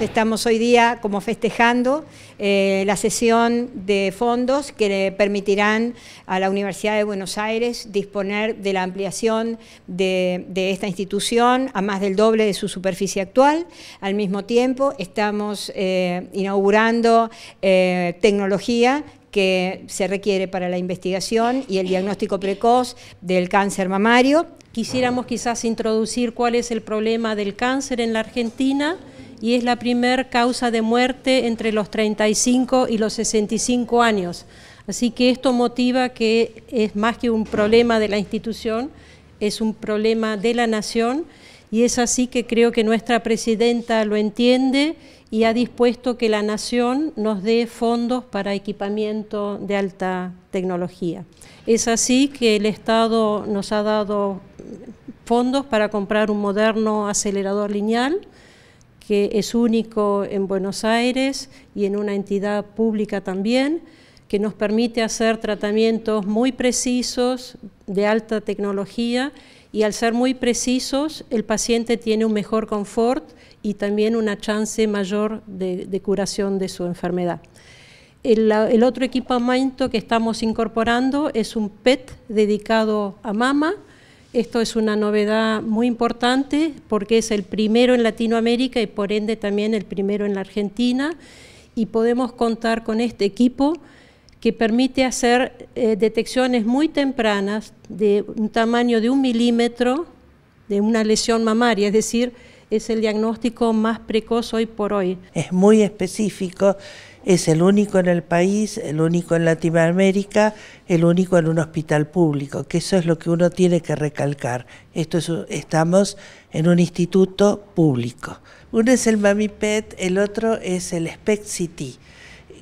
Estamos hoy día como festejando eh, la sesión de fondos que le permitirán a la Universidad de Buenos Aires disponer de la ampliación de, esta institución a más del doble de su superficie actual. Al mismo tiempo estamos eh, inaugurando eh, tecnología que se requiere para la investigación y el diagnóstico precoz del cáncer mamario. Quisiéramos quizás introducir cuál es el problema del cáncer en la Argentina y es la primera causa de muerte entre los 35 y los 65 años. Así que esto motiva que es más que un problema de la institución, es un problema de la nación y es así que creo que nuestra presidenta lo entiende y ha dispuesto que la nación nos dé fondos para equipamiento de alta tecnología. Es así que el Estado nos ha dado fondos para comprar un moderno acelerador lineal, que es único en Buenos Aires y en una entidad pública también, que nos permite hacer tratamientos muy precisos de alta tecnología y al ser muy precisos el paciente tiene un mejor confort y también una chance mayor de, curación de su enfermedad. El, el, otro equipamiento que estamos incorporando es un PET dedicado a mama, esto es una novedad muy importante porque es el primero en Latinoamérica y por ende también el primero en la Argentina y podemos contar con este equipo que permite hacer eh, detecciones muy tempranas de un tamaño de un milímetro de una lesión mamaria, es decir, es el diagnóstico más precoz hoy por hoy. Es muy específico, es el único en el país, el único en Latinoamérica, el único en un hospital público, que eso es lo que uno tiene que recalcar. Esto estamos en un instituto público. Uno es el MamiPet, el otro es el SpecCity,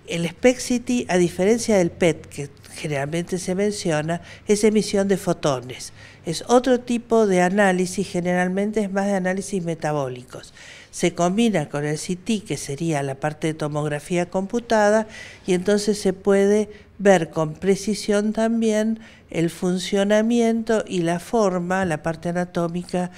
el city, a diferencia del PET, que generalmente se menciona, es emisión de fotones. Es otro tipo de análisis, generalmente es más de análisis metabólicos. Se combina con el CT, que sería la parte de tomografía computada, y entonces se puede ver con precisión también el funcionamiento y la forma, la parte anatómica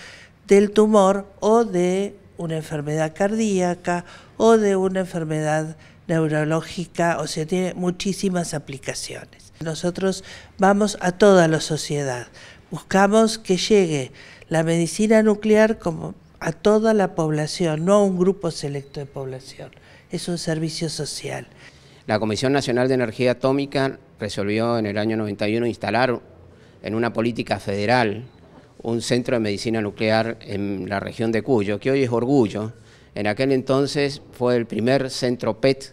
del tumor o de una enfermedad cardíaca o de una enfermedad neurológica, o sea, tiene muchísimas aplicaciones. Nosotros vamos a toda la sociedad, buscamos que llegue la medicina nuclear como a toda la población, no a un grupo selecto de población, es un servicio social. La Comisión Nacional de Energía Atómica resolvió en el año 91 instalar en una política federal un centro de medicina nuclear en la región de Cuyo, que hoy es Orgullo. En aquel entonces fue el primer centro PET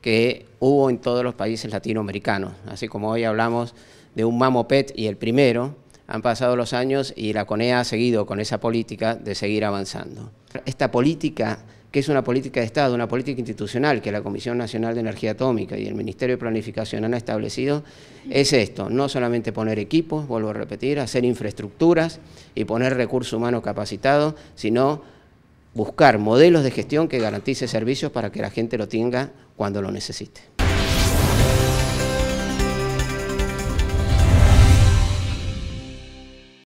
que hubo en todos los países latinoamericanos. Así como hoy hablamos de un mamopet y el primero, han pasado los años y la CONEA ha seguido con esa política de seguir avanzando. Esta política, que es una política de Estado, una política institucional que la Comisión Nacional de Energía Atómica y el Ministerio de Planificación han establecido, es esto, no solamente poner equipos, vuelvo a repetir, hacer infraestructuras y poner recursos humanos capacitados, sino buscar modelos de gestión que garantice servicios para que la gente lo tenga cuando lo necesite.